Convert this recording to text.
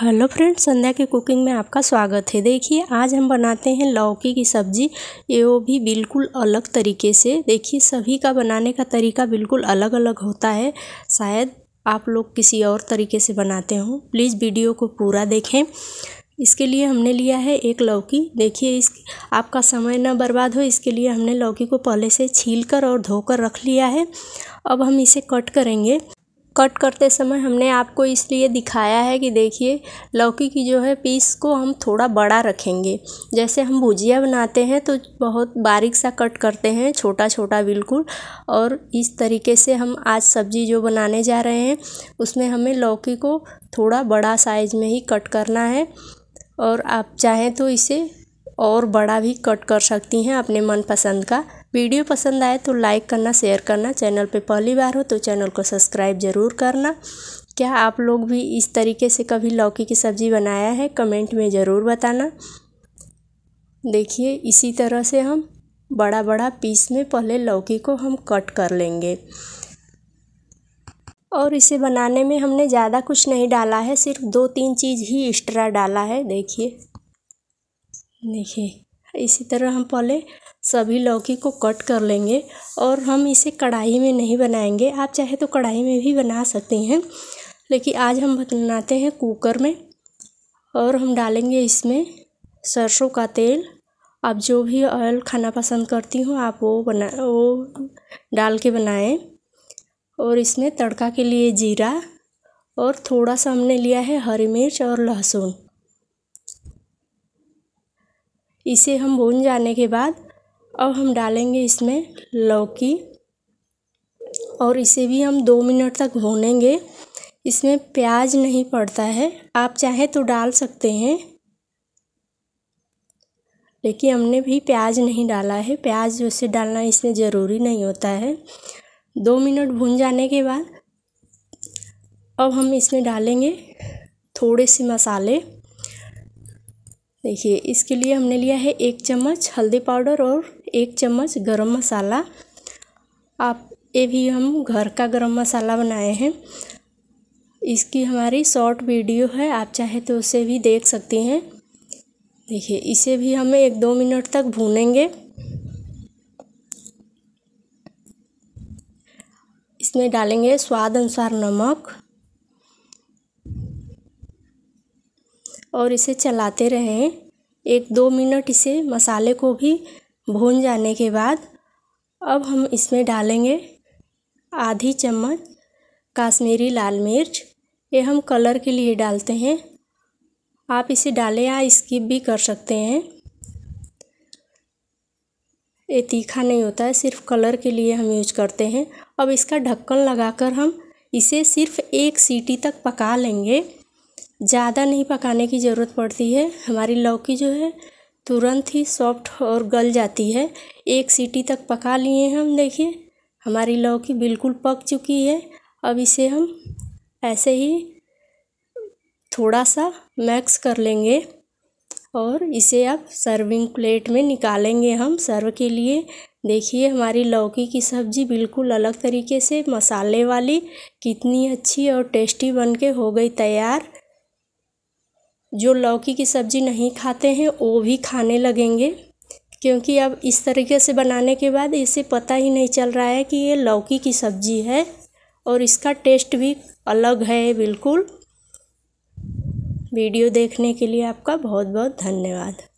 hello friends संध्या की cooking में आपका स्वागत है देखिए आज हम बनाते हैं लौकी की सब्ज़ी ये वो भी बिल्कुल अलग तरीके से देखिए सभी का बनाने का तरीका बिल्कुल अलग अलग होता है शायद आप लोग किसी और तरीके से बनाते हों प्लीज़ वीडियो को पूरा देखें इसके लिए हमने लिया है एक लौकी देखिए इस आपका समय ना बर्बाद हो इसके लिए हमने लौकी को पहले से छील कर और धोकर रख लिया है अब हम इसे कट करेंगे कट करते समय हमने आपको इसलिए दिखाया है कि देखिए लौकी की जो है पीस को हम थोड़ा बड़ा रखेंगे जैसे हम भुजिया बनाते हैं तो बहुत बारीक सा कट करते हैं छोटा छोटा बिल्कुल और इस तरीके से हम आज सब्ज़ी जो बनाने जा रहे हैं उसमें हमें लौकी को थोड़ा बड़ा साइज़ में ही कट करना है और आप चाहें तो इसे और बड़ा भी कट कर सकती हैं अपने मनपसंद का वीडियो पसंद आए तो लाइक करना शेयर करना चैनल पे पहली बार हो तो चैनल को सब्सक्राइब ज़रूर करना क्या आप लोग भी इस तरीके से कभी लौकी की सब्ज़ी बनाया है कमेंट में ज़रूर बताना देखिए इसी तरह से हम बड़ा बड़ा पीस में पहले लौकी को हम कट कर लेंगे और इसे बनाने में हमने ज़्यादा कुछ नहीं डाला है सिर्फ दो तीन चीज़ ही एक्स्ट्रा डाला है देखिए देखिए इसी तरह हम पहले सभी लौकी को कट कर लेंगे और हम इसे कढ़ाई में नहीं बनाएंगे आप चाहे तो कढ़ाई में भी बना सकते हैं लेकिन आज हम बनाते हैं कुकर में और हम डालेंगे इसमें सरसों का तेल आप जो भी ऑयल खाना पसंद करती हूँ आप वो बना वो डाल के बनाएं और इसमें तड़का के लिए जीरा और थोड़ा सा हमने लिया है हरी मिर्च और लहसुन इसे हम भून जाने के बाद अब हम डालेंगे इसमें लौकी और इसे भी हम दो मिनट तक भूनेंगे इसमें प्याज नहीं पड़ता है आप चाहें तो डाल सकते हैं लेकिन हमने भी प्याज नहीं डाला है प्याज जैसे डालना इसमें ज़रूरी नहीं होता है दो मिनट भून जाने के बाद अब हम इसमें डालेंगे थोड़े से मसाले देखिए इसके लिए हमने लिया है एक चम्मच हल्दी पाउडर और एक चम्मच गरम मसाला आप ये भी हम घर का गरम मसाला बनाए हैं इसकी हमारी शॉर्ट वीडियो है आप चाहे तो उसे भी देख सकती हैं देखिए इसे भी हमें एक दो मिनट तक भूनेंगे इसमें डालेंगे स्वाद अनुसार नमक और इसे चलाते रहें एक दो मिनट इसे मसाले को भी भून जाने के बाद अब हम इसमें डालेंगे आधी चम्मच काश्मीरी लाल मिर्च ये हम कलर के लिए डालते हैं आप इसे डालें या स्किप भी कर सकते हैं ये तीखा नहीं होता है सिर्फ कलर के लिए हम यूज करते हैं अब इसका ढक्कन लगाकर हम इसे सिर्फ एक सीटी तक पका लेंगे ज़्यादा नहीं पकाने की ज़रूरत पड़ती है हमारी लौकी जो है तुरंत ही सॉफ्ट और गल जाती है एक सीटी तक पका लिए हम देखिए हमारी लौकी बिल्कुल पक चुकी है अब इसे हम ऐसे ही थोड़ा सा मैक्स कर लेंगे और इसे अब सर्विंग प्लेट में निकालेंगे हम सर्व के लिए देखिए हमारी लौकी की सब्ज़ी बिल्कुल अलग तरीके से मसाले वाली कितनी अच्छी और टेस्टी बन के हो गई तैयार जो लौकी की सब्ज़ी नहीं खाते हैं वो भी खाने लगेंगे क्योंकि अब इस तरीके से बनाने के बाद इसे पता ही नहीं चल रहा है कि ये लौकी की सब्ज़ी है और इसका टेस्ट भी अलग है बिल्कुल वीडियो देखने के लिए आपका बहुत बहुत धन्यवाद